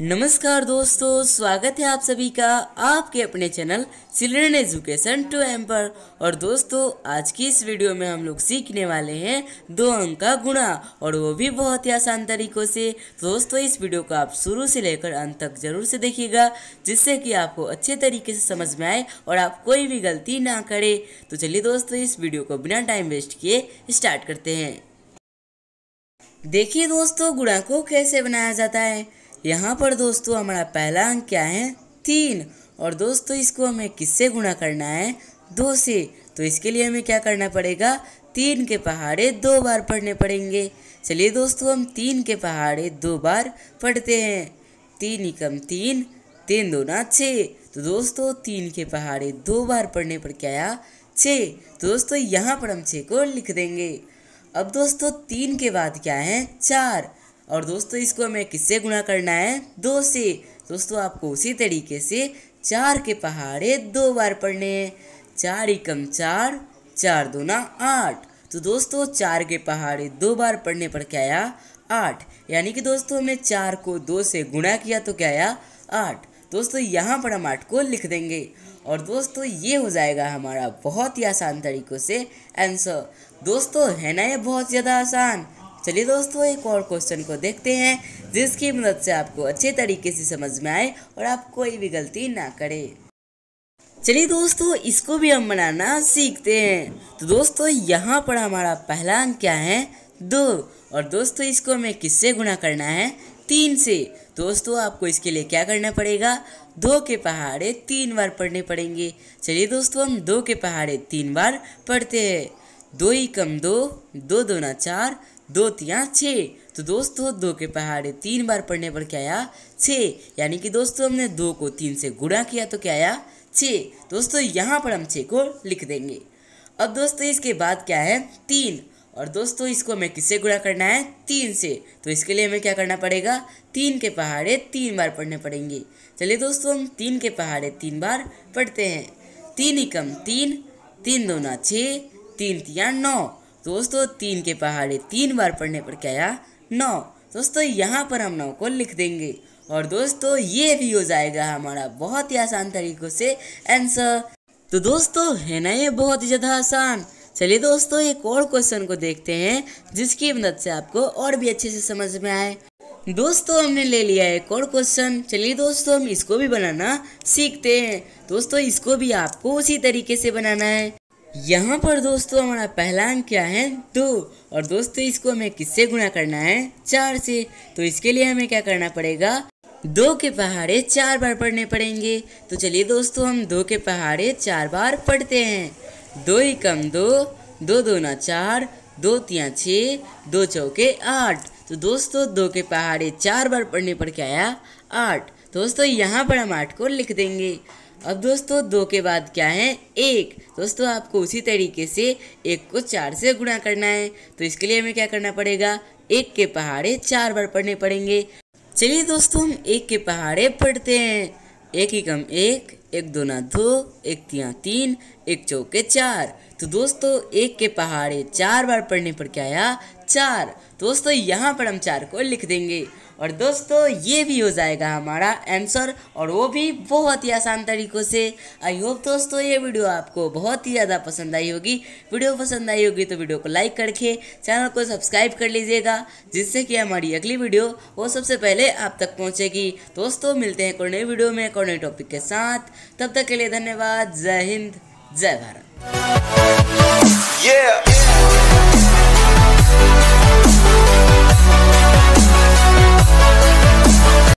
नमस्कार दोस्तों स्वागत है आप सभी का आपके अपने channel children education two M पर और दोस्तों आज की इस वीडियो में हम लोग सीखने वाले हैं दो अंक का गुणा और वो भी बहुत ही आसान तरीक़ों से दोस्तों इस वीडियो को आप शुरू से लेकर अंत तक ज़रूर से देखिएगा जिससे कि आपको अच्छे तरीके से समझ में आए और आप कोई भी गलती ना करें तो चलिए दोस्तों इस वीडियो को बिना टाइम वेस्ट किए स्टार्ट करते हैं देखिए दोस्तों गुणा को कैसे बनाया जाता है यहाँ पर दोस्तों हमारा पहला अंक क्या है तीन और दोस्तों इसको हमें किससे गुणा करना है दो से तो इसके लिए हमें क्या करना पड़ेगा तीन के पहाड़े दो बार पढ़ने पड़ेंगे चलिए दोस्तों हम तीन के पहाड़े दो बार पढ़ते हैं तीन इकम तीन तीन दो ना छः तो दोस्तों तीन के पहाड़े दो बार पढ़ने पर क्या आया छः तो दोस्तों यहाँ पर हम छः को लिख देंगे अब दोस्तों तीन के बाद क्या है चार और दोस्तों इसको हमें किससे गुणा करना है दो से दोस्तों आपको उसी तरीके से चार के पहाड़े दो बार पढ़ने हैं चार एकम चार चार ना आठ तो दोस्तों चार के पहाड़े दो बार पढ़ने पर क्या आया आठ यानी कि दोस्तों हमने चार को दो से गुणा किया तो क्या आया आठ दोस्तों यहाँ पर हम आठ को लिख देंगे और दोस्तों ये हो जाएगा हमारा बहुत ही आसान तरीक़ों से आंसर दोस्तों है ना ये बहुत ज़्यादा आसान चलिए दोस्तों एक और क्वेश्चन को देखते हैं जिसकी मदद से आपको अच्छे तरीके से समझ में आए और आप कोई भी गलती ना करें चलिए दोस्तों इसको भी हम बनाना सीखते हैं तो दोस्तों यहाँ पर हमारा पहला अंक क्या है दो और दोस्तों इसको हमें किससे गुणा करना है तीन से दोस्तों आपको इसके लिए क्या करना पड़ेगा दो के पहाड़े तीन बार पढ़ने पड़ेंगे चलिए दोस्तों हम दो के पहाड़े तीन बार पढ़ते हैं दो ही कम दो दो दो ना चार दो तिया छः तो दोस्तों दो के पहाड़े तीन बार पढ़ने पर क्या आया छः यानी कि दोस्तों हमने दो को तीन से गुणा किया तो क्या आया छः दोस्तों यहाँ पर हम छः को लिख देंगे अब दोस्तों इसके बाद क्या है तीन और दोस्तों इसको हमें किससे गुणा करना है तीन से तो इसके लिए हमें क्या करना पड़ेगा तीन के पहाड़े तीन बार पढ़ने पड़ेंगे चलिए दोस्तों हम तीन के पहाड़े तीन बार पढ़ते हैं तीन एकम तीन तीन दो ना छः तीन तिया नौ दोस्तों तीन के पहाड़े तीन बार पढ़ने पर क्या आया नौ दोस्तों यहाँ पर हम नौ को लिख देंगे और दोस्तों ये भी हो जाएगा हमारा बहुत ही आसान तरीक़ों से आंसर तो दोस्तों है ना ये बहुत ही ज़्यादा आसान चलिए दोस्तों एक और क्वेश्चन को देखते हैं जिसकी मदद से आपको और भी अच्छे से समझ में आए दोस्तों हमने ले लिया एक और क्वेश्चन चलिए दोस्तों हम इसको भी बनाना सीखते हैं दोस्तों इसको भी आपको उसी तरीके से बनाना है यहाँ पर दोस्तों हमारा पहला अंक क्या है दो और दोस्तों इसको हमें किससे गुणा करना है चार से तो इसके लिए हमें क्या करना पड़ेगा दो के पहाड़े चार बार पढ़ने पड़ेंगे तो चलिए दोस्तों हम दो के पहाड़े चार बार पढ़ते हैं दो ही कम दो दो दो ना चार दो तिया छः दो चौके आठ तो दोस्तों दो के पहाड़े चार बार पढ़ने पर क्या आया आठ दोस्तों यहाँ पर हम आठ को लिख देंगे अब दोस्तों दो के बाद क्या है एक दोस्तों आपको उसी तरीके से एक को चार से गुणा करना है तो इसके लिए हमें क्या करना पड़ेगा एक के पहाड़े चार बार पढ़ने पड़ेंगे चलिए दोस्तों हम एक के पहाड़े पढ़ते हैं एक ही कम एक एक ना दो एक तिया तीन एक चौके चार तो दोस्तों एक के पहाड़े चार बार पढ़ने पर क्या आया चार दोस्तों यहाँ पर हम चार को लिख देंगे और दोस्तों ये भी हो जाएगा हमारा आंसर और वो भी बहुत ही आसान तरीक़ों से आई होप दोस्तों ये वीडियो आपको बहुत ही ज़्यादा पसंद आई होगी वीडियो पसंद आई होगी तो वीडियो को लाइक करके चैनल को सब्सक्राइब कर लीजिएगा जिससे कि हमारी अगली वीडियो वो सबसे पहले आप तक पहुँचेगी दोस्तों मिलते हैं कोई नई वीडियो में कोई टॉपिक के साथ तब तक के लिए धन्यवाद जय हिंद जय भारत yeah.